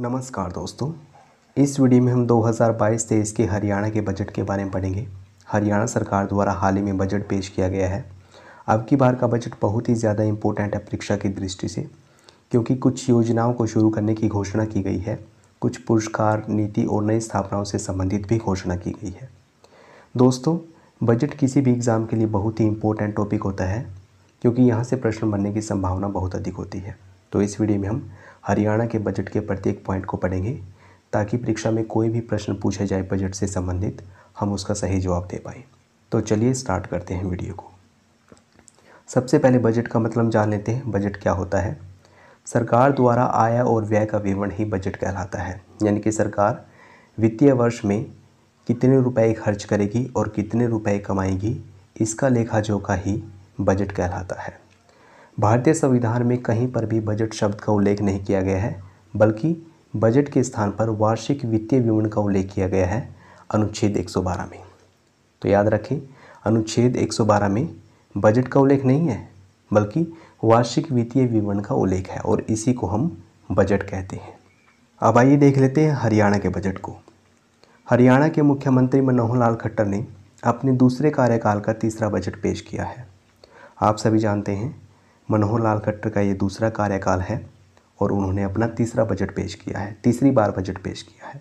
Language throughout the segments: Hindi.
नमस्कार दोस्तों इस वीडियो में हम 2022-23 के हरियाणा के बजट के बारे में पढ़ेंगे हरियाणा सरकार द्वारा हाल ही में बजट पेश किया गया है अब की बार का बजट बहुत ही ज़्यादा इम्पोर्टेंट है परीक्षा की दृष्टि से क्योंकि कुछ योजनाओं को शुरू करने की घोषणा की गई है कुछ पुरस्कार नीति और नई स्थापनाओं से संबंधित भी घोषणा की गई है दोस्तों बजट किसी भी एग्ज़ाम के लिए बहुत ही इम्पोर्टेंट टॉपिक होता है क्योंकि यहाँ से प्रश्न बनने की संभावना बहुत अधिक होती है तो इस वीडियो में हम हरियाणा के बजट के प्रत्येक पॉइंट को पढ़ेंगे ताकि परीक्षा में कोई भी प्रश्न पूछा जाए बजट से संबंधित हम उसका सही जवाब दे पाए तो चलिए स्टार्ट करते हैं वीडियो को सबसे पहले बजट का मतलब जान लेते हैं बजट क्या होता है सरकार द्वारा आय और व्यय का विवरण ही बजट कहलाता है यानी कि सरकार वित्तीय वर्ष में कितने रुपए खर्च करेगी और कितने रुपए कमाएगी इसका लेखा जोखा ही बजट कहलाता है भारतीय संविधान में कहीं पर भी बजट शब्द का उल्लेख नहीं किया गया है बल्कि बजट के स्थान पर वार्षिक वित्तीय विवरण का उल्लेख किया गया है अनुच्छेद 112 में तो याद रखें अनुच्छेद 112 में बजट का उल्लेख नहीं है बल्कि वार्षिक वित्तीय विवरण का उल्लेख है और इसी को हम बजट कहते हैं अब आइए देख लेते हैं हरियाणा के बजट को हरियाणा के मुख्यमंत्री मनोहर लाल खट्टर ने अपने दूसरे कार्यकाल का तीसरा बजट पेश किया है आप सभी जानते हैं मनोहर लाल खट्टर का ये दूसरा कार्यकाल है और उन्होंने अपना तीसरा बजट पेश किया है तीसरी बार बजट पेश किया है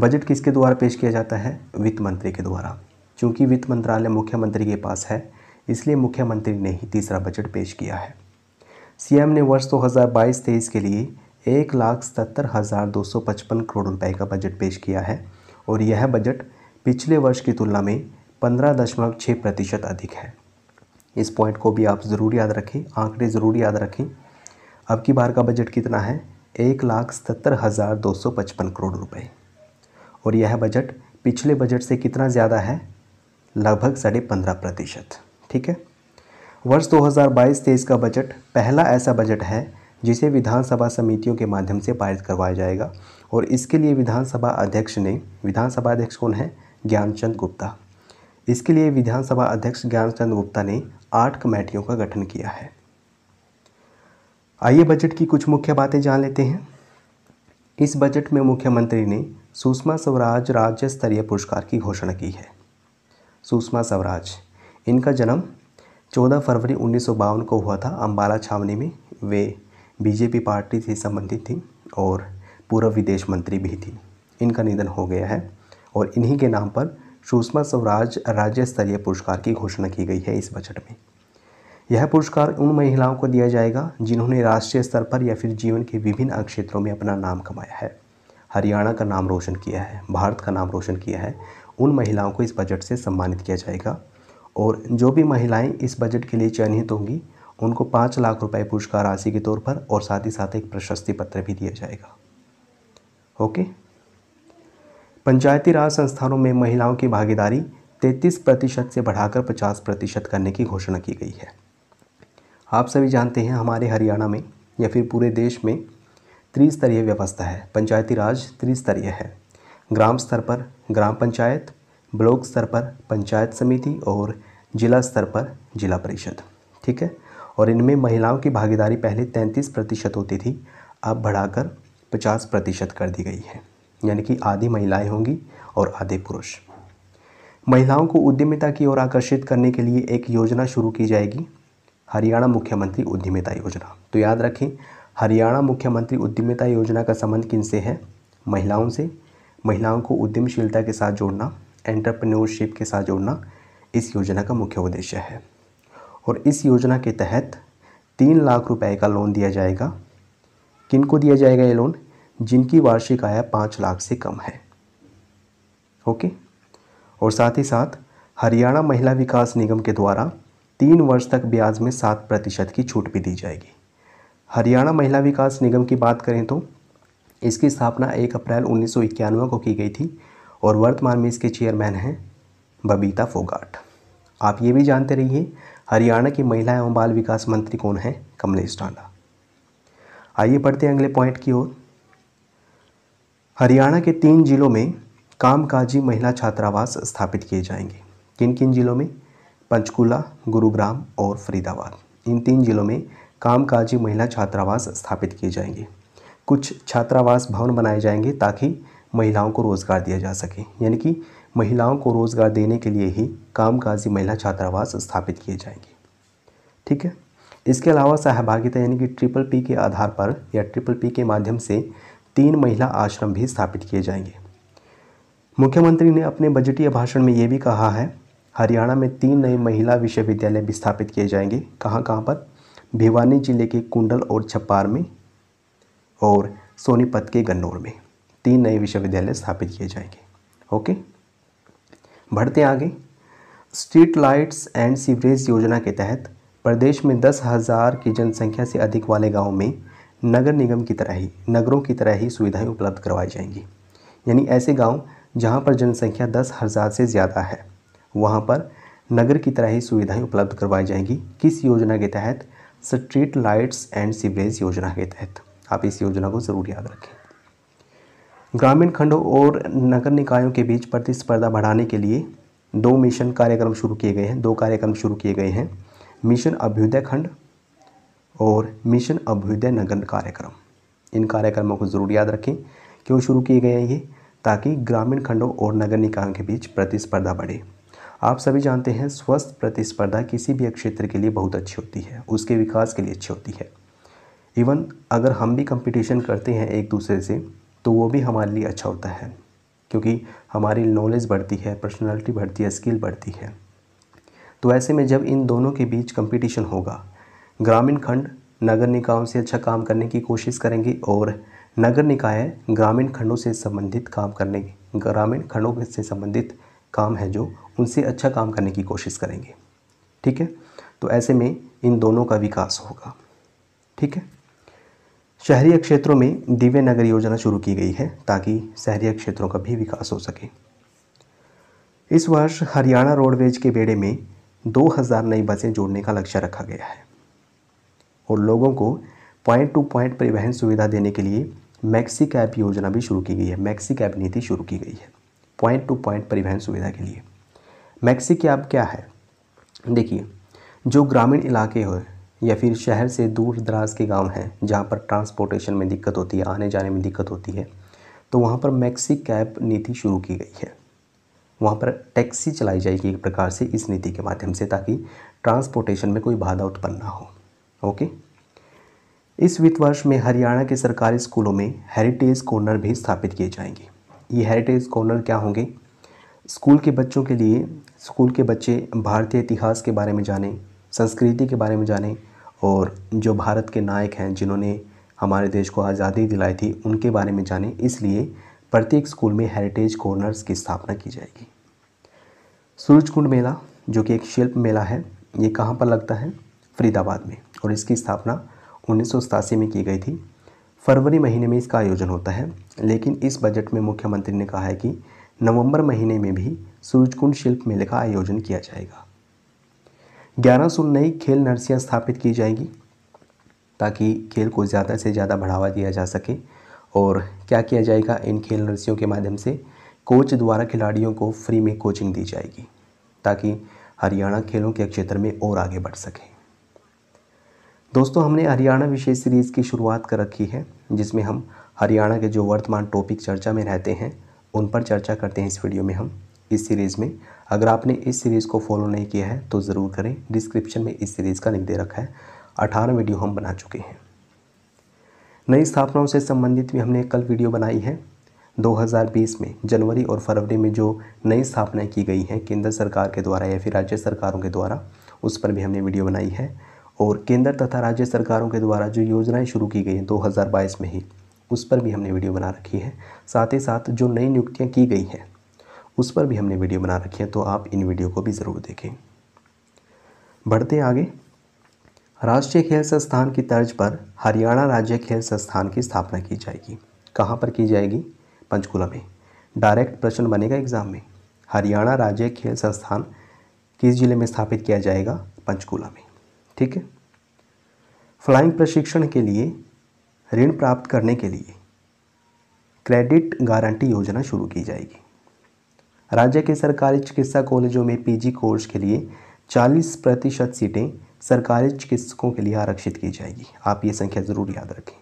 बजट किसके द्वारा पेश किया जाता है वित्त मंत्री के द्वारा चूँकि वित्त मंत्रालय मुख्यमंत्री के पास है इसलिए मुख्यमंत्री ने ही तीसरा बजट पेश किया है सीएम ने वर्ष 2022-23 के लिए एक लाख सत्तर हज़ार दो सौ पचपन करोड़ रुपए का बजट पेश किया है और यह बजट पिछले वर्ष की तुलना में पंद्रह दशमलव छः प्रतिशत अधिक है इस पॉइंट को भी आप ज़रूर याद रखें आंकड़े ज़रूर याद रखें अब की बार का बजट कितना है एक लाख सत्तर हज़ार दो सौ पचपन करोड़ रुपए और यह बजट पिछले बजट से कितना ज़्यादा है लगभग साढ़े पंद्रह प्रतिशत ठीक है वर्ष 2022 तेईस का बजट पहला ऐसा बजट है जिसे विधानसभा समितियों के माध्यम से पारित करवाया जाएगा और इसके लिए विधानसभा अध्यक्ष ने विधानसभा अध्यक्ष कौन है ज्ञानचंद गुप्ता इसके लिए विधानसभा अध्यक्ष ज्ञानचंद गुप्ता ने आठ कमेटियों का गठन किया है आइए बजट की कुछ मुख्य बातें जान लेते हैं इस बजट में मुख्यमंत्री ने सुषमा स्वराज राज्य स्तरीय पुरस्कार की घोषणा की है सुषमा स्वराज इनका जन्म 14 फरवरी उन्नीस को हुआ था अम्बाला छावनी में वे बीजेपी पार्टी से संबंधित थी और पूर्व विदेश मंत्री भी थी इनका निधन हो गया है और इन्हीं के नाम पर सुषमा स्वराज राज्य स्तरीय पुरस्कार की घोषणा की गई है इस बजट में यह पुरस्कार उन महिलाओं को दिया जाएगा जिन्होंने राष्ट्रीय स्तर पर या फिर जीवन के विभिन्न क्षेत्रों में अपना नाम कमाया है हरियाणा का नाम रोशन किया है भारत का नाम रोशन किया है उन महिलाओं को इस बजट से सम्मानित किया जाएगा और जो भी महिलाएं इस बजट के लिए चयनित होंगी उनको पाँच लाख रुपए पुरस्कार राशि के तौर पर और साथ ही साथ एक प्रशस्ति पत्र भी दिया जाएगा ओके पंचायती राज संस्थानों में महिलाओं की भागीदारी 33 प्रतिशत से बढ़ाकर 50 प्रतिशत करने की घोषणा की गई है आप सभी जानते हैं हमारे हरियाणा में या फिर पूरे देश में त्रिस्तरीय व्यवस्था है पंचायती राज त्रिस्तरीय है ग्राम स्तर पर ग्राम पंचायत ब्लॉक स्तर पर पंचायत समिति और जिला स्तर पर जिला परिषद ठीक है और इनमें महिलाओं की भागीदारी पहले 33 प्रतिशत होती थी अब बढ़ाकर 50 प्रतिशत कर दी गई है यानी कि आधी महिलाएं होंगी और आधे पुरुष महिलाओं को उद्यमिता की ओर आकर्षित करने के लिए एक योजना शुरू की जाएगी हरियाणा मुख्यमंत्री उद्यमिता योजना तो याद रखें हरियाणा मुख्यमंत्री उद्यमिता योजना का संबंध किन से है महिलाओं से महिलाओं को उद्यमशीलता के साथ जोड़ना एंटरप्रेन्योरशिप के साथ जोड़ना इस योजना का मुख्य उद्देश्य है और इस योजना के तहत तीन लाख रुपए का लोन दिया जाएगा किन को दिया जाएगा ये लोन जिनकी वार्षिक आय पाँच लाख से कम है ओके और साथ ही साथ हरियाणा महिला विकास निगम के द्वारा तीन वर्ष तक ब्याज में सात प्रतिशत की छूट भी दी जाएगी हरियाणा महिला विकास निगम की बात करें तो इसकी स्थापना एक अप्रैल उन्नीस को की गई थी और वर्तमान में इसके चेयरमैन हैं बबीता फोगाट आप ये भी जानते रहिए हरियाणा की महिला एवं बाल विकास मंत्री कौन है कमलेश टांडा आइए बढ़ते हैं अगले पॉइंट की ओर हरियाणा के तीन जिलों में कामकाजी महिला छात्रावास स्थापित किए जाएंगे किन किन जिलों में पंचकुला गुरुग्राम और फरीदाबाद इन तीन जिलों में कामकाजी महिला छात्रावास स्थापित किए जाएंगे कुछ छात्रावास भवन बनाए जाएंगे ताकि महिलाओं को रोज़गार दिया जा सके यानी कि महिलाओं को रोज़गार देने के लिए ही कामकाजी महिला छात्रावास स्थापित किए जाएंगे ठीक है इसके अलावा सहभागिता यानी कि ट्रिपल पी के आधार पर या ट्रिपल पी के माध्यम से तीन महिला आश्रम भी स्थापित किए जाएंगे मुख्यमंत्री ने अपने बजटीय भाषण में ये भी कहा है हरियाणा में तीन नए महिला विश्वविद्यालय भी स्थापित किए जाएंगे कहाँ कहाँ पर भिवानी जिले के कुंडल और छप्पार में और सोनीपत के गन्नौर में तीन नए विश्वविद्यालय स्थापित किए जाएंगे ओके बढ़ते आगे स्ट्रीट लाइट्स एंड सीवरेज योजना के तहत प्रदेश में दस हज़ार की जनसंख्या से अधिक वाले गाँव में नगर निगम की तरह ही नगरों की तरह ही सुविधाएं उपलब्ध करवाई जाएंगी यानी ऐसे गांव जहां पर जनसंख्या दस हज़ार से ज़्यादा है वहां पर नगर की तरह ही सुविधाएं उपलब्ध करवाई जाएंगी किस योजना के तहत स्ट्रीट लाइट्स एंड सीवरेज योजना के तहत आप इस योजना को ज़रूर याद रखें ग्रामीण खंडों और नगर निकायों के बीच प्रतिस्पर्धा बढ़ाने के लिए दो मिशन कार्यक्रम शुरू किए गए हैं दो कार्यक्रम शुरू किए गए हैं मिशन अभ्युदय खंड और मिशन अभ्युदय नगर कार्यक्रम इन कार्यक्रमों को ज़रूर याद रखें क्यों शुरू किए गए हैं ये ताकि ग्रामीण खंडों और नगर निकायों के बीच प्रतिस्पर्धा बढ़े आप सभी जानते हैं स्वस्थ प्रतिस्पर्धा किसी भी क्षेत्र के लिए बहुत अच्छी होती है उसके विकास के लिए अच्छी होती है इवन अगर हम भी कंपटीशन करते हैं एक दूसरे से तो वो भी हमारे लिए अच्छा होता है क्योंकि हमारी नॉलेज बढ़ती है पर्सनालिटी बढ़ती है स्किल बढ़ती है तो ऐसे में जब इन दोनों के बीच कंपटीशन होगा ग्रामीण खंड नगर निकायों से अच्छा काम करने की कोशिश करेंगे और नगर निकाय ग्रामीण खंडों से संबंधित काम करने ग्रामीण खंडों से संबंधित काम है जो उनसे अच्छा काम करने की कोशिश करेंगे ठीक है तो ऐसे में इन दोनों का विकास होगा ठीक है शहरी क्षेत्रों में दिव्य नगर योजना शुरू की गई है ताकि शहरी क्षेत्रों का भी विकास हो सके इस वर्ष हरियाणा रोडवेज के बेड़े में 2000 नई बसें जोड़ने का लक्ष्य रखा गया है और लोगों को पॉइंट टू पॉइंट परिवहन सुविधा देने के लिए मैक्सी कैब योजना भी शुरू की गई है मैक्सी कैब नीति शुरू की गई है पॉइंट टू पॉइंट परिवहन सुविधा के लिए मैक्सी कैब क्या है देखिए जो ग्रामीण इलाके हो या फिर शहर से दूर दराज के गांव हैं जहाँ पर ट्रांसपोर्टेशन में दिक्कत होती है आने जाने में दिक्कत होती है तो वहाँ पर मैक्सी कैब नीति शुरू की गई है वहाँ पर टैक्सी चलाई जाएगी एक प्रकार से इस नीति के माध्यम से ताकि ट्रांसपोर्टेशन में कोई बाधा उत्पन्न ना हो ओके इस वित्त वर्ष में हरियाणा के सरकारी स्कूलों में हेरिटेज कॉर्नर भी स्थापित किए जाएंगे ये हेरिटेज कॉर्नर क्या होंगे स्कूल के बच्चों के लिए स्कूल के बच्चे भारतीय इतिहास के बारे में जानें संस्कृति के बारे में जानें और जो भारत के नायक हैं जिन्होंने हमारे देश को आज़ादी दिलाई थी उनके बारे में जानें इसलिए प्रत्येक स्कूल में हेरिटेज कॉर्नर्स की स्थापना की जाएगी सूरजकुंड मेला जो कि एक शिल्प मेला है ये कहाँ पर लगता है फरीदाबाद में और इसकी स्थापना उन्नीस में की गई थी फरवरी महीने में इसका आयोजन होता है लेकिन इस बजट में मुख्यमंत्री ने कहा है कि नवंबर महीने में भी सूरजकुंड शिल्प मेले का आयोजन किया जाएगा ग्यारह सौ नई खेल नर्सियाँ स्थापित की जाएंगी ताकि खेल को ज़्यादा से ज़्यादा बढ़ावा दिया जा सके और क्या किया जाएगा इन खेल नर्सियों के माध्यम से कोच द्वारा खिलाड़ियों को फ्री में कोचिंग दी जाएगी ताकि हरियाणा खेलों के क्षेत्र में और आगे बढ़ सकें दोस्तों हमने हरियाणा विशेष सीरीज़ की शुरुआत कर रखी है जिसमें हम हरियाणा के जो वर्तमान टॉपिक चर्चा में रहते हैं उन पर चर्चा करते हैं इस वीडियो में हम इस सीरीज़ में अगर आपने इस सीरीज़ को फॉलो नहीं किया है तो ज़रूर करें डिस्क्रिप्शन में इस सीरीज़ का लिंक दे रखा है अठारह वीडियो हम बना चुके हैं नई स्थापनाओं से संबंधित भी हमने कल वीडियो बनाई है 2020 में जनवरी और फरवरी में जो नई स्थापनाएं की गई हैं केंद्र सरकार के द्वारा या फिर राज्य सरकारों के द्वारा उस पर भी हमने वीडियो बनाई है और केंद्र तथा राज्य सरकारों के द्वारा जो योजनाएं शुरू की गई हैं दो हज़ार बाईस में ही उस पर भी हमने वीडियो बना रखी है साथ ही साथ जो नई नियुक्तियाँ की गई हैं उस पर भी हमने वीडियो बना रखी है तो आप इन वीडियो को भी ज़रूर देखें बढ़ते आगे राष्ट्रीय खेल संस्थान की तर्ज पर हरियाणा राज्य खेल संस्थान की स्थापना की जाएगी कहाँ पर की जाएगी पंचकुला में डायरेक्ट प्रश्न बनेगा एग्जाम में हरियाणा राज्य खेल संस्थान किस जिले में स्थापित किया जाएगा पंचकुला में ठीक है फ्लाइंग प्रशिक्षण के लिए ऋण प्राप्त करने के लिए क्रेडिट गारंटी योजना शुरू की जाएगी राज्य के सरकारी चिकित्सा कॉलेजों में पीजी कोर्स के लिए 40 प्रतिशत सीटें सरकारी चिकित्सकों के लिए आरक्षित की जाएगी आप ये संख्या ज़रूर याद रखें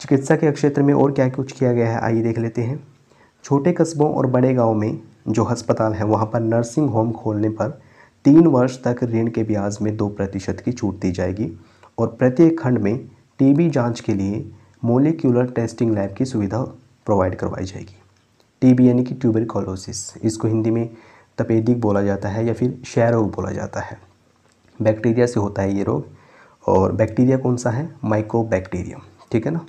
चिकित्सा के क्षेत्र में और क्या कुछ किया गया है आइए देख लेते हैं छोटे कस्बों और बड़े गाँव में जो अस्पताल हैं वहाँ पर नर्सिंग होम खोलने पर तीन वर्ष तक ऋण के ब्याज में दो प्रतिशत की छूट दी जाएगी और प्रत्येक खंड में टीबी जांच के लिए मोलिक्यूलर टेस्टिंग लैब की सुविधा प्रोवाइड करवाई जाएगी टीबी यानी कि ट्यूबरकोलोसिस इसको हिंदी में तपेदिक बोला जाता है या फिर क्षयरोग बोला जाता है बैक्टीरिया से होता है ये रोग और बैक्टीरिया कौन सा है माइक्रो ठीक है ना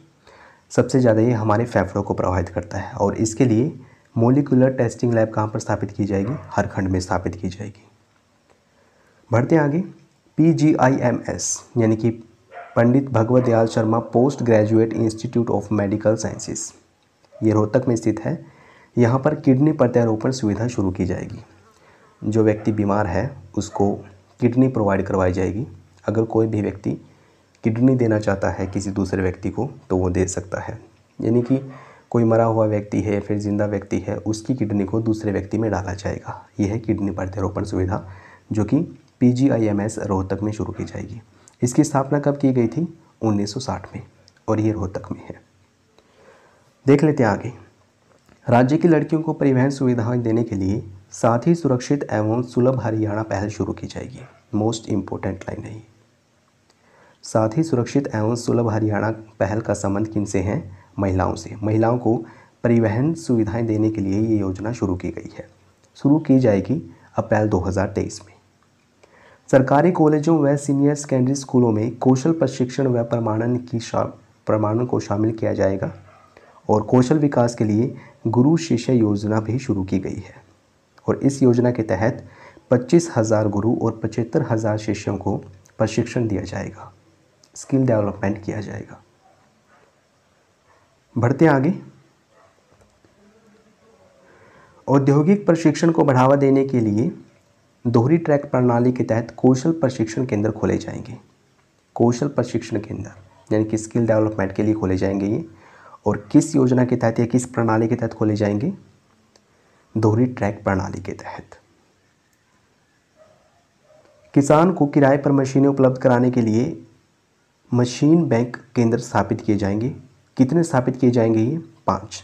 सबसे ज़्यादा ये हमारे फेफड़ों को प्रभावित करता है और इसके लिए मोलिकुलर टेस्टिंग लैब कहाँ पर स्थापित की जाएगी हर खंड में स्थापित की जाएगी बढ़ते आगे P G I M S यानी कि Pandit Bhagwat Dayal Sharma post graduate institute of medical sciences ये रोहतक में स्थित है यहाँ पर किडनी प्रत्यारोपण सुविधा शुरू की जाएगी जो व्यक्ति बीमार है उसको किडनी प्रोवाइड करवाई जाएगी अगर कोई भी व्यक्ति किडनी देना चाहता है किसी दूसरे व्यक्ति को तो वो दे सकता है यानी कि कोई मरा हुआ व्यक्ति है फिर जिंदा व्यक्ति है उसकी किडनी को दूसरे व्यक्ति में डाला जाएगा यह है किडनी प्रत्यारोपण सुविधा जो कि पीजीआईएमएस रोहतक में शुरू की जाएगी इसकी स्थापना कब की गई थी 1960 में और ये रोहतक में है देख लेते हैं आगे राज्य की लड़कियों को परिवहन सुविधाएं देने के लिए साथ ही सुरक्षित एवं सुलभ हरियाणा पहल शुरू की जाएगी मोस्ट इम्पोर्टेंट लाइन है साथ ही सुरक्षित एवं सुलभ हरियाणा पहल का संबंध किन से है महिलाओं से महिलाओं को परिवहन सुविधाएं देने के लिए ये योजना शुरू की गई है शुरू की जाएगी अप्रैल 2023 में सरकारी कॉलेजों व सीनियर सेकेंडरी स्कूलों में कौशल प्रशिक्षण व प्रमाणन की प्रमाणन को शामिल किया जाएगा और कौशल विकास के लिए गुरु शिष्य योजना भी शुरू की गई है और इस योजना के तहत पच्चीस हज़ार गुरु और पचहत्तर हज़ार शिष्यों को प्रशिक्षण दिया जाएगा स्किल डेवलपमेंट किया जाएगा बढ़ते आगे औद्योगिक प्रशिक्षण को बढ़ावा देने के लिए दोहरी ट्रैक प्रणाली के तहत कौशल प्रशिक्षण केंद्र खोले जाएंगे कौशल प्रशिक्षण केंद्र यानी कि स्किल डेवलपमेंट के लिए खोले जाएंगे ये और किस योजना के तहत या किस प्रणाली के तहत खोले जाएंगे दोहरी ट्रैक प्रणाली के तहत किसान को किराए पर मशीनें उपलब्ध कराने के लिए मशीन बैंक केंद्र स्थापित किए जाएंगे कितने स्थापित किए जाएंगे ये पाँच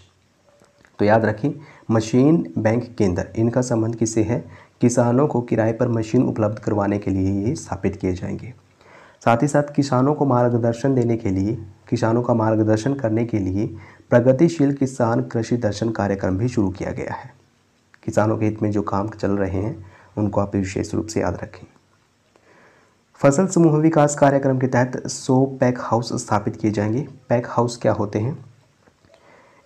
तो याद रखें मशीन बैंक केंद्र इनका संबंध किससे है किसानों को किराए पर मशीन उपलब्ध करवाने के लिए ये स्थापित किए जाएंगे साथ ही साथ किसानों को मार्गदर्शन देने के लिए किसानों का मार्गदर्शन करने के लिए प्रगतिशील किसान कृषि दर्शन कार्यक्रम भी शुरू किया गया है किसानों के हित में जो काम चल रहे हैं उनको आप विशेष रूप से याद रखें फसल समूह विकास कार्यक्रम के तहत सौ पैक हाउस स्थापित किए जाएंगे पैक हाउस क्या होते हैं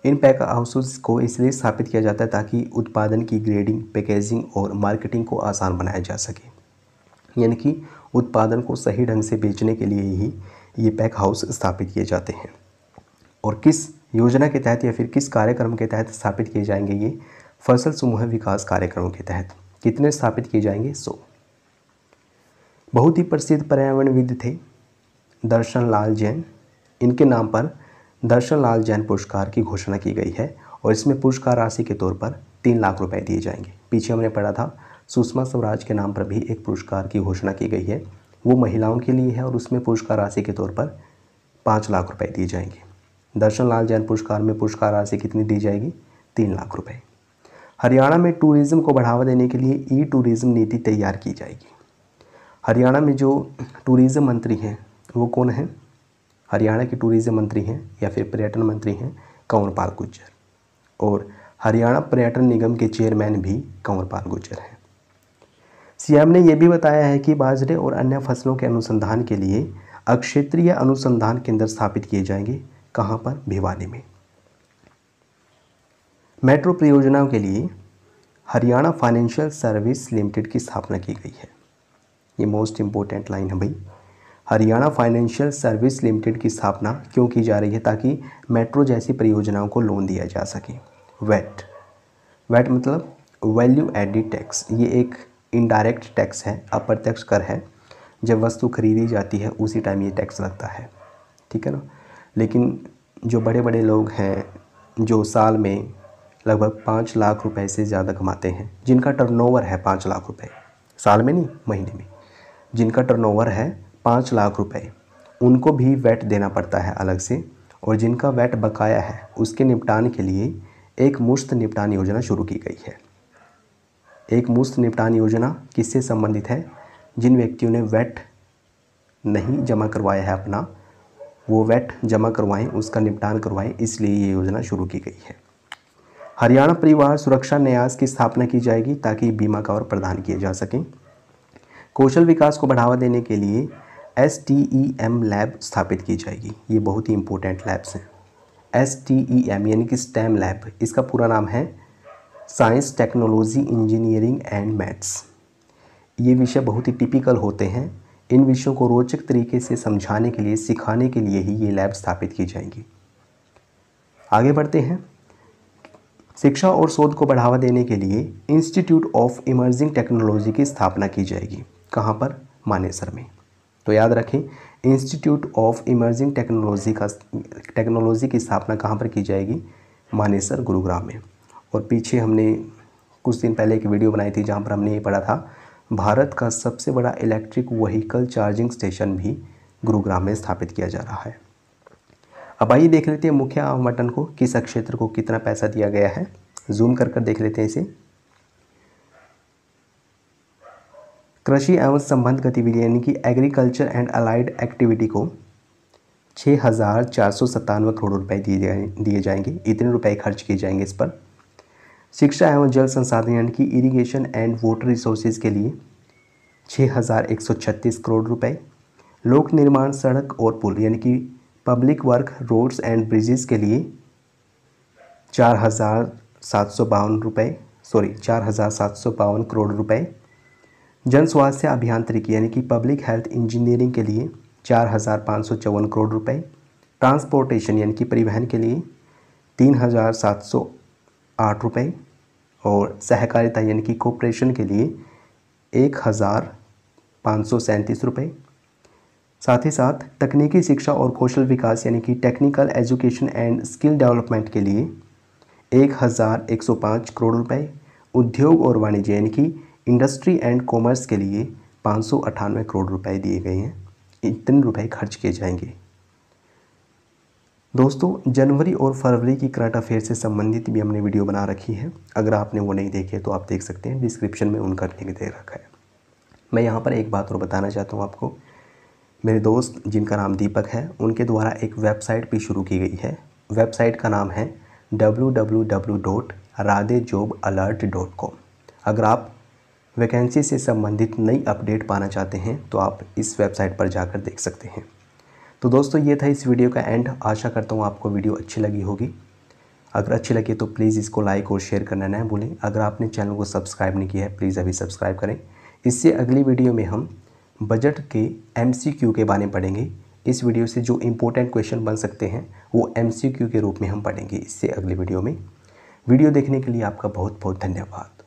इन पैक हाउसेज को इसलिए स्थापित किया जाता है ताकि उत्पादन की ग्रेडिंग पैकेजिंग और मार्केटिंग को आसान बनाया जा सके यानी कि उत्पादन को सही ढंग से बेचने के लिए ही ये पैक हाउस स्थापित किए जाते हैं और किस योजना के तहत या फिर किस कार्यक्रम के तहत स्थापित किए जाएंगे ये फसल समूह विकास कार्यक्रमों के तहत कितने स्थापित किए जाएंगे सो बहुत ही प्रसिद्ध पर्यावरणविद थे दर्शन लाल जैन इनके नाम पर दर्शन लाल जैन पुरस्कार की घोषणा की गई है और इसमें पुरस्कार राशि के तौर पर तीन लाख रुपए दिए जाएंगे पीछे हमने पढ़ा था सुषमा स्वराज के नाम पर भी एक पुरस्कार की घोषणा की गई है वो महिलाओं के लिए है और उसमें पुरस्कार राशि के तौर पर पाँच लाख रुपए दिए जाएंगे दर्शन लाल जैन पुरस्कार में पुरस्कार राशि कितनी दी जाएगी तीन लाख रुपये हरियाणा में टूरिज़्म को बढ़ावा देने के लिए ई टूरिज़्म नीति तैयार की जाएगी हरियाणा में जो टूरिज़्म मंत्री हैं वो कौन हैं हरियाणा के टूरिज्म मंत्री हैं या फिर पर्यटन मंत्री हैं कंवर पाल गुज्जर और हरियाणा पर्यटन निगम के चेयरमैन भी कंवर पाल गुज्जर हैं सीएम ने यह भी बताया है कि बाजरे और अन्य फसलों के अनुसंधान के लिए अक्षेत्रीय अनुसंधान केंद्र स्थापित किए जाएंगे कहाँ पर भिवानी में मेट्रो परियोजनाओं के लिए हरियाणा फाइनेंशियल सर्विस लिमिटेड की स्थापना की गई है ये मोस्ट इम्पोर्टेंट लाइन है भाई हरियाणा फाइनेंशियल सर्विस लिमिटेड की स्थापना क्यों की जा रही है ताकि मेट्रो जैसी परियोजनाओं को लोन दिया जा सके वेट वेट मतलब वैल्यू एडिड टैक्स ये एक इनडायरेक्ट टैक्स है अप्रत्यक्ष कर है जब वस्तु खरीदी जाती है उसी टाइम ये टैक्स लगता है ठीक है ना लेकिन जो बड़े बड़े लोग हैं जो साल में लगभग पाँच लाख रुपए से ज़्यादा कमाते हैं जिनका टर्नओवर है पाँच लाख रुपए साल में नहीं महीने में जिनका टर्नओवर है पाँच लाख रुपए उनको भी वैट देना पड़ता है अलग से और जिनका वैट बकाया है उसके निपटान के लिए एक मुश्त निपटान योजना शुरू की गई है एक मुश्त निपटान योजना किससे संबंधित है जिन व्यक्तियों ने वैट नहीं जमा करवाया है अपना वो वैट जमा करवाएं उसका निपटान करवाएं इसलिए ये योजना शुरू की गई है हरियाणा परिवार सुरक्षा न्यास की स्थापना की जाएगी ताकि बीमा कवर प्रदान किए जा सकें कौशल विकास को बढ़ावा देने के लिए S T E M lab स्थापित की जाएगी ये बहुत ही इंपॉर्टेंट लैब्स हैं एस टी ई एम यानी कि स्टेम लैब इसका पूरा नाम है science technology engineering and maths ये विषय बहुत ही टिपिकल होते हैं इन विषयों को रोचक तरीके से समझाने के लिए सिखाने के लिए ही ये लैब स्थापित की जाएंगी आगे बढ़ते हैं शिक्षा और शोध को बढ़ावा देने के लिए इंस्टीट्यूट ऑफ इमर्जिंग टेक्नोलॉजी की स्थापना की जाएगी कहाँ पर मानेसर में तो याद रखें इंस्टीट्यूट ऑफ इमर्जिंग टेक्नोलॉजी का टेक्नोलॉजी की स्थापना कहाँ पर की जाएगी मानेसर गुरुग्राम में और पीछे हमने कुछ दिन पहले एक वीडियो बनाई थी जहाँ पर हमने ये पढ़ा था भारत का सबसे बड़ा इलेक्ट्रिक वहीकल चार्जिंग स्टेशन भी गुरुग्राम में स्थापित किया जा रहा है अब आइए देख लेते हैं मुख्य आवंटन को किस क्षेत्र को कितना पैसा दिया गया है जूम कर कर देख लेते हैं इसे कृषि एवं संबंध गतिविधि यानी कि एग्रीकल्चर एंड अलाइड एक्टिविटी को छः हज़ार चार सौ सत्तानवे करोड़ रुपए दिए जाए दिए जाएंगे इतने रुपए खर्च किए जाएंगे इस पर शिक्षा एवं जल संसाधन यानी कि इरिगेशन एंड वाटर रिसोर्सेज के लिए छः हज़ार एक सौ छत्तीस करोड़ रुपए लोक निर्माण सड़क और पुल यानी कि public work roads and bridges के लिए चार हज़ार सात सौ बावन रुपये सॉरी चार हज़ार सात सौ बावन करोड़ रुपए जन स्वास्थ्य अभियांत्रिकी यानी कि पब्लिक हेल्थ इंजीनियरिंग के लिए चार हज़ार पाँच सौ चौवन करोड़ रुपए ट्रांसपोर्टेशन यानी कि परिवहन के लिए तीन हज़ार सात सौ आठ रुपये और सहकारिता यानी कि कोऑपरेशन के लिए एक हज़ार पाँच सौ सैंतीस रुपये साथ ही साथ तकनीकी शिक्षा और कौशल विकास यानी कि technical education and skill development के लिए एक हज़ार एक सौ पाँच करोड़ रुपए उद्योग और वाणिज्य यानी कि इंडस्ट्री एंड कॉमर्स के लिए पाँच करोड़ रुपए दिए गए हैं इतने रुपए खर्च किए जाएंगे दोस्तों जनवरी और फरवरी की करंट अफेयर से संबंधित भी हमने वीडियो बना रखी है अगर आपने वो नहीं देखे तो आप देख सकते हैं डिस्क्रिप्शन में उनका लिंक दे रखा है मैं यहाँ पर एक बात और बताना चाहता हूँ आपको मेरे दोस्त जिनका नाम दीपक है उनके द्वारा एक वेबसाइट भी शुरू की गई है वेबसाइट का नाम है W W W dot Radhe job alert dot com अगर आप वैकेंसी से संबंधित नई अपडेट पाना चाहते हैं तो आप इस वेबसाइट पर जाकर देख सकते हैं तो दोस्तों ये था इस वीडियो का एंड आशा करता हूँ आपको वीडियो अच्छी लगी होगी अगर अच्छी लगे तो प्लीज़ इसको लाइक और शेयर करना ना भूलें अगर आपने चैनल को सब्सक्राइब नहीं किया है प्लीज़ अभी सब्सक्राइब करें इससे अगली वीडियो में हम बजट के एम के बारे में पढ़ेंगे इस वीडियो से जो इम्पोर्टेंट क्वेश्चन बन सकते हैं वो एम के रूप में हम पढ़ेंगे इससे अगली वीडियो में वीडियो देखने के लिए आपका बहुत बहुत धन्यवाद